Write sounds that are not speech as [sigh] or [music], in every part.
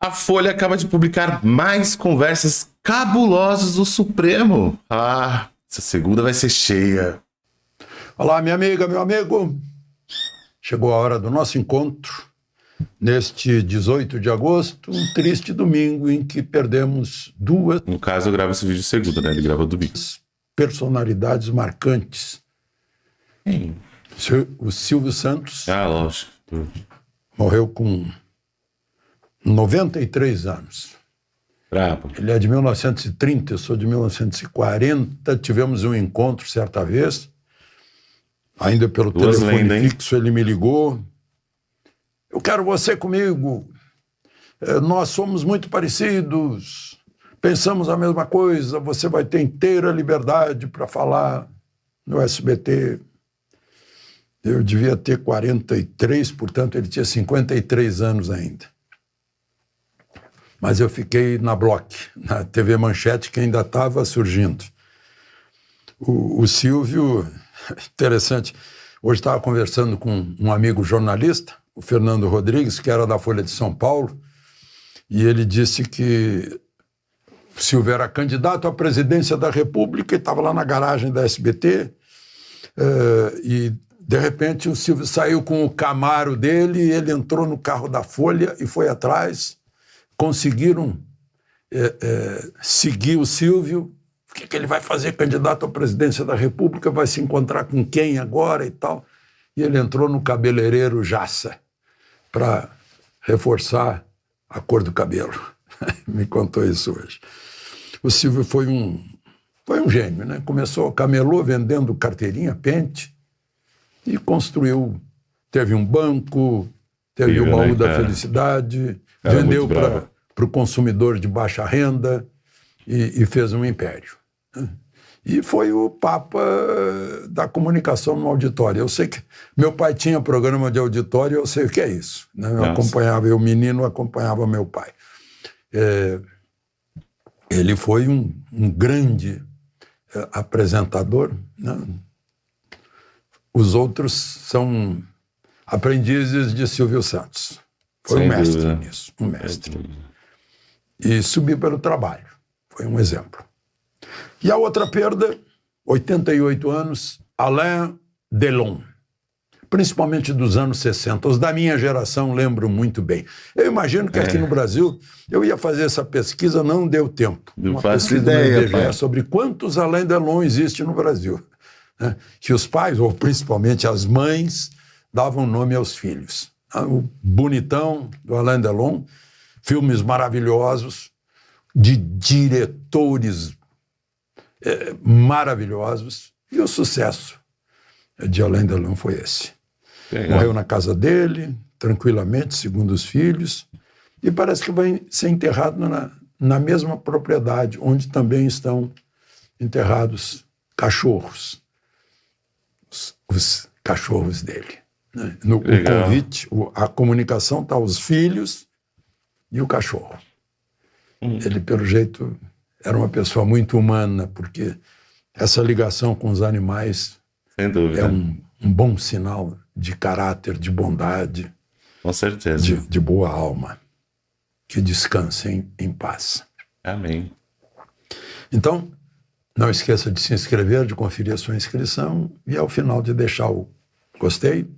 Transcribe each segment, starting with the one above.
A Folha acaba de publicar mais conversas cabulosas do Supremo. Ah, essa segunda vai ser cheia. Olá, minha amiga, meu amigo. Chegou a hora do nosso encontro. Neste 18 de agosto, um triste domingo em que perdemos duas. No caso, eu gravo esse vídeo segunda, né? Ele grava domingo. Personalidades marcantes. O Silvio Santos. Ah, lógico. Morreu com 93 anos. Bravo. Ele é de 1930, eu sou de 1940. Tivemos um encontro certa vez, ainda pelo Duas telefone lendas, fixo, ele me ligou. Eu quero você comigo. É, nós somos muito parecidos, pensamos a mesma coisa. Você vai ter inteira liberdade para falar no SBT. Eu devia ter 43, portanto, ele tinha 53 anos ainda. Mas eu fiquei na Block, na TV Manchete, que ainda estava surgindo. O, o Silvio, [laughs] interessante, hoje estava conversando com um amigo jornalista, o Fernando Rodrigues, que era da Folha de São Paulo, e ele disse que Silvio era candidato à presidência da República e estava lá na garagem da SBT, uh, eh, e de repente o Silvio saiu com o Camaro dele, ele entrou no carro da Folha e foi atrás conseguiram é, é, seguir o Silvio. O que, que ele vai fazer candidato à presidência da República? Vai se encontrar com quem agora e tal? E ele entrou no cabeleireiro Jassa para reforçar a cor do cabelo. [laughs] Me contou isso hoje. O Silvio foi um, foi um gênio, né? Começou, camelô vendendo carteirinha, pente, e construiu. Teve um banco, teve Filho, o baú né, da felicidade, era vendeu para o consumidor de baixa renda e, e fez um império. E foi o papa da comunicação no auditório. Eu sei que meu pai tinha programa de auditório, eu sei o que é isso. Né? Eu acompanhava, eu menino acompanhava meu pai. É, ele foi um, um grande é, apresentador. Né? Os outros são aprendizes de Silvio Santos. Foi Sem um mestre dúvida. nisso, um mestre. E subir pelo trabalho, foi um exemplo. E a outra perda, 88 anos, Alain Delon, principalmente dos anos 60. Os da minha geração lembro muito bem. Eu imagino que é. aqui no Brasil eu ia fazer essa pesquisa, não deu tempo. Não Uma faço ideia. IBGE, sobre quantos Alain Delon existe no Brasil. Né? Que os pais, ou principalmente as mães, davam nome aos filhos. Ah, o Bonitão, do Alain Delon, filmes maravilhosos, de diretores é, maravilhosos, e o sucesso de Alain Delon foi esse. Morreu na casa dele, tranquilamente, segundo os filhos, e parece que vai ser enterrado na, na mesma propriedade, onde também estão enterrados cachorros, os, os cachorros dele. No, Legal. o convite, a comunicação tá os filhos e o cachorro. Hum. Ele, pelo jeito, era uma pessoa muito humana, porque essa ligação com os animais é um, um, bom sinal de caráter, de bondade. Com certeza. De, de boa alma. Que descansem em paz. Amém. Então, não esqueça de se inscrever, de conferir a sua inscrição e, ao final, de deixar o gostei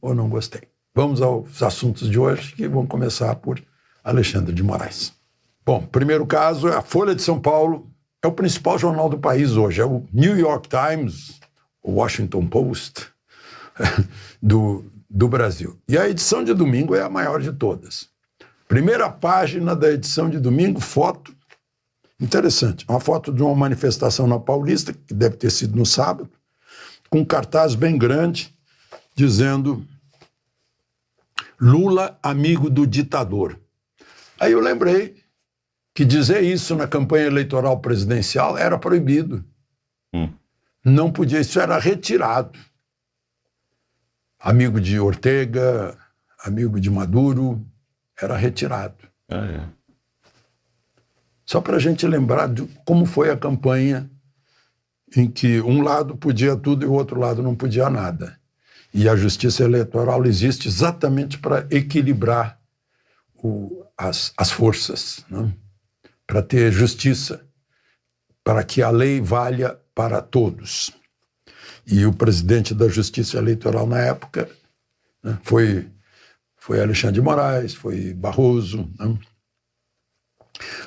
ou não gostei. Vamos aos assuntos de hoje, que vão começar por Alexandre de Moraes. Bom, primeiro caso, é a Folha de São Paulo é o principal jornal do país hoje. É o New York Times, o Washington Post [laughs] do, do Brasil. E a edição de domingo é a maior de todas. Primeira página da edição de domingo, foto. Interessante, uma foto de uma manifestação na Paulista, que deve ter sido no sábado, com um cartaz bem grande dizendo Lula, amigo do ditador. Aí eu lembrei que dizer isso na campanha eleitoral presidencial era proibido. Hum. Não podia, isso era retirado. Amigo de Ortega, amigo de Maduro, era retirado. Ah, é. Só para a gente lembrar de como foi a campanha em que um lado podia tudo e o outro lado não podia nada. E a justiça eleitoral existe exatamente para equilibrar o, as, as forças, né? para ter justiça, para que a lei valha para todos. E o presidente da Justiça Eleitoral na época né, foi, foi Alexandre de Moraes, foi Barroso. Né?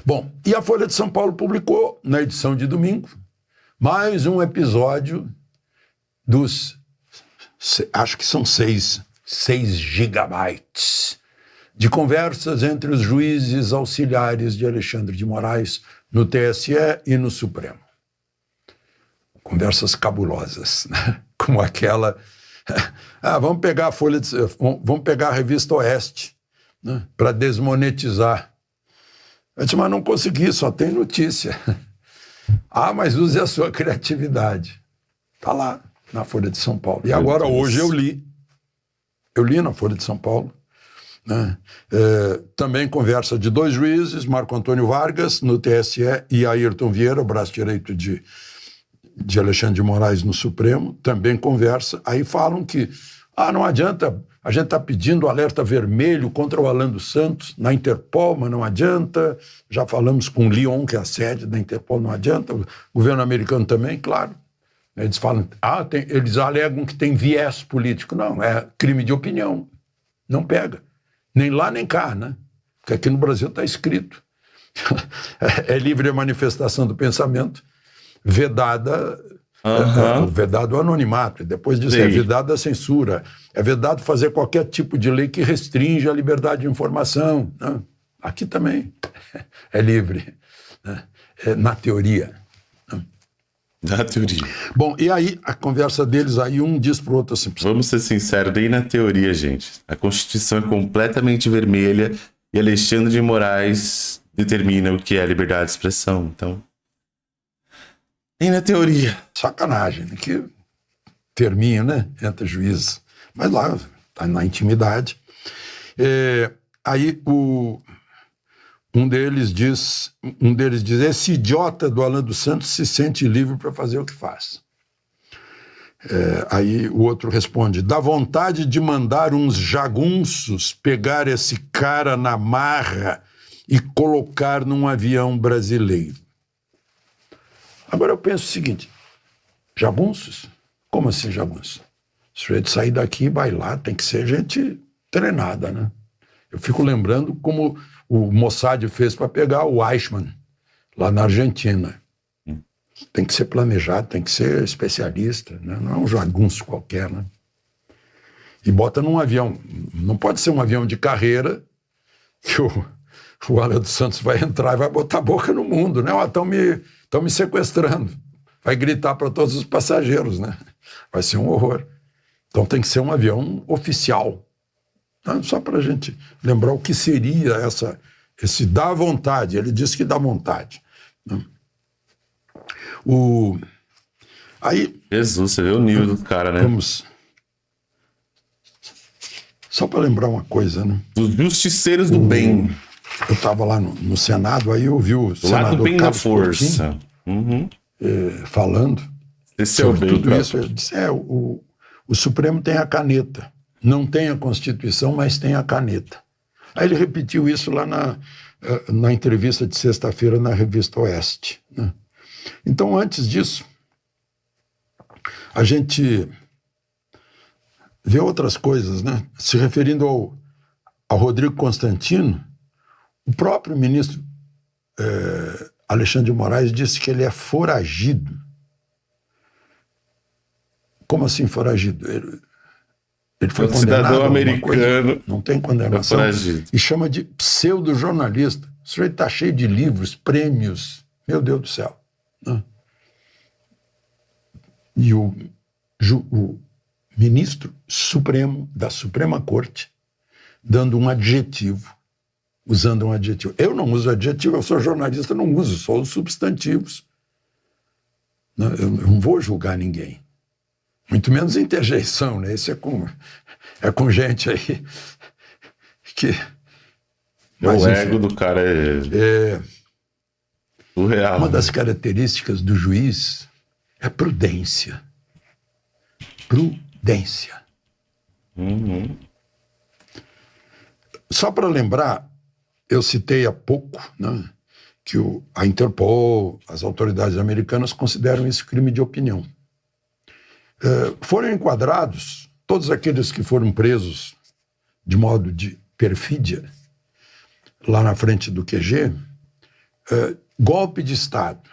Bom, e a Folha de São Paulo publicou, na edição de domingo, mais um episódio dos acho que são seis, seis gigabytes de conversas entre os juízes auxiliares de Alexandre de Moraes no TSE e no Supremo. Conversas cabulosas, né? [laughs] como aquela. [laughs] ah, vamos pegar a folha, de... vamos pegar a revista Oeste né? para desmonetizar. Eu disse, mas não consegui, só tem notícia. [laughs] ah, mas use a sua criatividade. Tá lá na Folha de São Paulo. E Meu agora, Deus. hoje, eu li. Eu li na Folha de São Paulo. Né? É, também conversa de dois juízes, Marco Antônio Vargas, no TSE, e Ayrton Vieira, o braço direito de, de Alexandre de Moraes no Supremo, também conversa. Aí falam que ah, não adianta, a gente está pedindo alerta vermelho contra o Alan dos Santos na Interpol, mas não adianta. Já falamos com o Lyon, que é a sede da Interpol, não adianta. O governo americano também, claro. Eles falam, ah, tem, eles alegam que tem viés político. Não, é crime de opinião. Não pega. Nem lá, nem cá, né? Porque aqui no Brasil está escrito. [laughs] é livre a manifestação do pensamento, vedada Uhum. É vedado o anonimato, depois disso é Sim. é vedado a censura, é vedado fazer qualquer tipo de lei que restringe a liberdade de informação. Né? Aqui também [laughs] é livre, né? é, na teoria na teoria. Bom, e aí a conversa deles, aí um diz pro outro assim. Vamos ser sinceros, nem na teoria, gente. A Constituição é completamente vermelha e Alexandre de Moraes determina o que é liberdade de expressão. Então. Nem na teoria. Sacanagem, né? Que termina, né? Entre juízes. Mas lá, tá na intimidade. É, aí o um deles diz, um deles diz, esse idiota do Alan dos Santos se sente livre para fazer o que faz. É, aí o outro responde: dá vontade de mandar uns jagunços pegar esse cara na marra e colocar num avião brasileiro. Agora eu penso o seguinte: jagunços? Como assim jagunços Se o sujeito sair daqui e bailar, tem que ser gente treinada, né? Eu fico lembrando como o Mossad fez para pegar o Eichmann lá na Argentina. Hum. Tem que ser planejado, tem que ser especialista, né? não é um jagunço qualquer, né? E bota num avião. Não pode ser um avião de carreira que o, [laughs] o Alan dos Santos vai entrar e vai botar a boca no mundo, né? Estão me, me sequestrando. Vai gritar para todos os passageiros, né? Vai ser um horror. Então tem que ser um avião oficial, Tá? Só para a gente lembrar o que seria essa, esse dá vontade. Ele disse que dá vontade. Né? O, aí, Jesus, você vê o nível do cara, né? Vamos. Só para lembrar uma coisa, né? Dos justiceiros do o, bem. Eu estava lá no, no, Senado, aí eu vi o Lado bem Carlos da força. Uhum. É, falando Esse é o bem, tudo cara. isso. Ele disse, é, o, o Supremo tem a caneta não tem a Constituição, mas tem a caneta. Aí ele repetiu isso lá na, eh, na entrevista de sexta-feira na revista Oeste. Né? Então, antes disso, a gente vê outras coisas, né? Se referindo ao, ao Rodrigo Constantino, o próprio ministro eh, Alexandre de Moraes disse que ele é foragido. Como assim foragido? Ele, ele foi é um cidadão americano. Não tem condenação. É e chama de pseudo-jornalista. O senhor está cheio de livros, prêmios. Meu Deus do céu. E o, o ministro supremo da Suprema Corte dando um adjetivo, usando um adjetivo. Eu não uso adjetivo, eu sou jornalista, não uso, só os substantivos. Eu não vou julgar ninguém. Muito menos interjeição, né? Isso é com, é com gente aí que. É Mas, o enfim, ego do cara é. é surreal, uma né? das características do juiz é prudência. Prudência. Uhum. Só para lembrar, eu citei há pouco né, que o, a Interpol, as autoridades americanas consideram isso crime de opinião. Eh, foram enquadrados todos aqueles que foram presos de modo de perfídia lá na frente do QG, eh, golpe de Estado.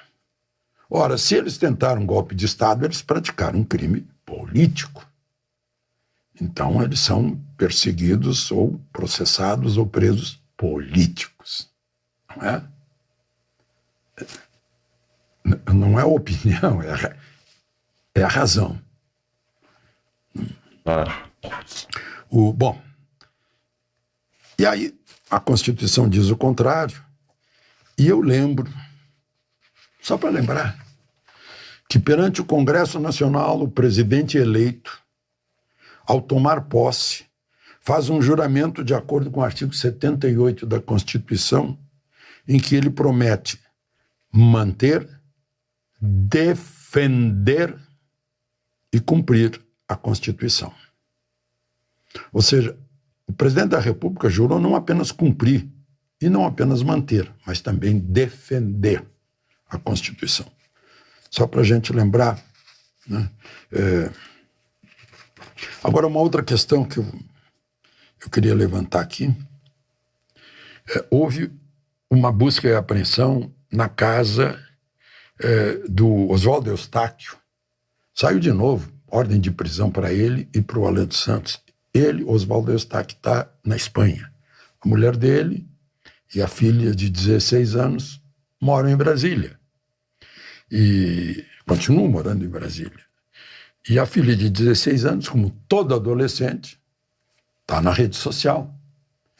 Ora, se eles tentaram golpe de Estado, eles praticaram um crime político. Então, eles são perseguidos ou processados ou presos políticos. Não é? Não é opinião, [laughs] é a, é a razão. O, bom, e aí a Constituição diz o contrário, e eu lembro, só para lembrar, que perante o Congresso Nacional, o presidente eleito, ao tomar posse, faz um juramento de acordo com o artigo 78 da Constituição, em que ele promete manter, defender e cumprir a Constituição. Ou seja, o presidente da República jurou não apenas cumprir e não apenas manter, mas também defender a Constituição. Só para a gente lembrar. Né? É... Agora, uma outra questão que eu, eu queria levantar aqui. É, houve uma busca e apreensão na casa é, do Oswaldo Eustáquio. Saiu de novo ordem de prisão para ele e para o Alan dos Santos. Ele, Oswaldo Eustáquio, está na Espanha. A mulher dele e a filha de 16 anos moram em Brasília. E continuam morando em Brasília. E a filha de 16 anos, como toda adolescente, está na rede social.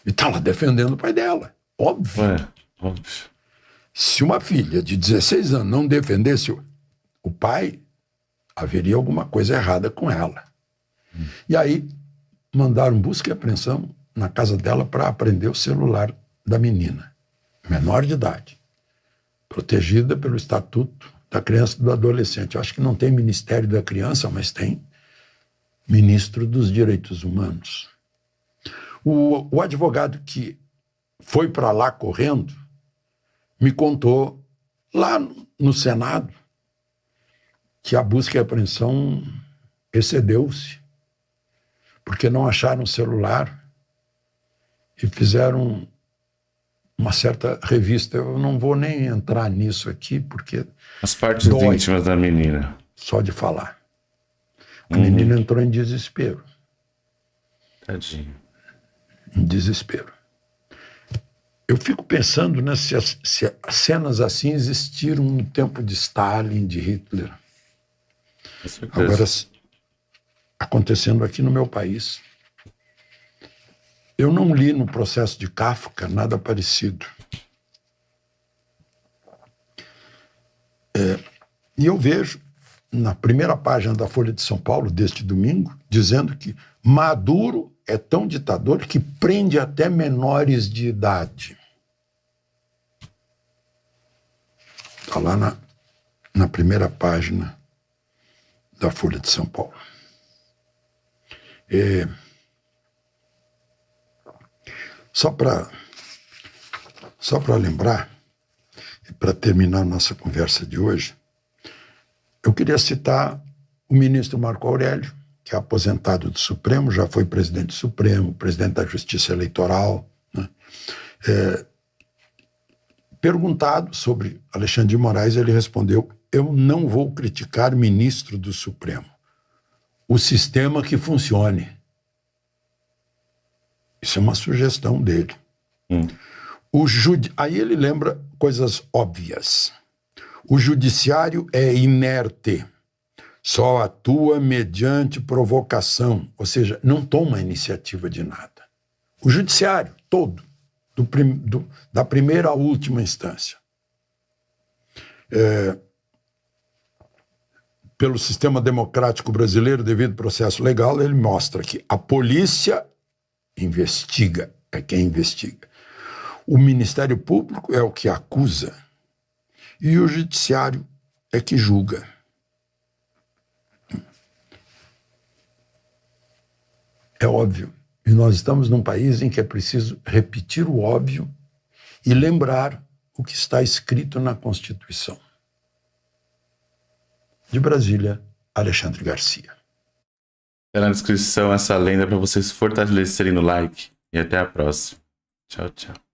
E está lá defendendo o pai dela. Óbvio. É, óbvio. Se uma filha de 16 anos não defendesse o pai, haveria alguma coisa errada com ela. Hum. E aí mandaram busca e apreensão na casa dela para apreender o celular da menina, menor de idade, protegida pelo Estatuto da Criança e do Adolescente. Eu acho que não tem Ministério da Criança, mas tem Ministro dos Direitos Humanos. O, o advogado que foi para lá correndo me contou lá no Senado que a busca e a apreensão excedeu-se, porque não acharam o celular e fizeram uma certa revista. Eu não vou nem entrar nisso aqui, porque. As partes íntimas da menina. Só de falar. A uhum. menina entrou em desespero. Tadinho. Em desespero. Eu fico pensando né, se, as, se as cenas assim existiram no tempo de Stalin, de Hitler. Agora, acontecendo aqui no meu país. Eu não li no processo de Kafka nada parecido. É, e eu vejo na primeira página da Folha de São Paulo deste domingo dizendo que Maduro é tão ditador que prende até menores de idade. Está lá na, na primeira página da Folha de São Paulo. É, só para só para lembrar, para terminar nossa conversa de hoje, eu queria citar o ministro Marco Aurélio, que é aposentado do Supremo, já foi presidente do Supremo, presidente da Justiça Eleitoral. Né? É, perguntado sobre Alexandre de Moraes, ele respondeu eu não vou criticar ministro do Supremo. O sistema que funcione. Isso é uma sugestão dele. Hum. O judi... Aí ele lembra coisas óbvias. O judiciário é inerte, só atua mediante provocação, ou seja, não toma iniciativa de nada. O judiciário todo, do prim... do... da primeira à última instância. É, pelo sistema democrático brasileiro devido ao processo legal, ele mostra que a polícia investiga, é quem investiga. O Ministério Público é o que acusa e o Judiciário é que julga. É óbvio. E nós estamos num país em que é preciso repetir o óbvio e lembrar o que está escrito na Constituição. De Brasília, Alexandre Garcia. Está na descrição essa lenda para vocês fortalecerem no like. E até a próxima. Tchau, tchau.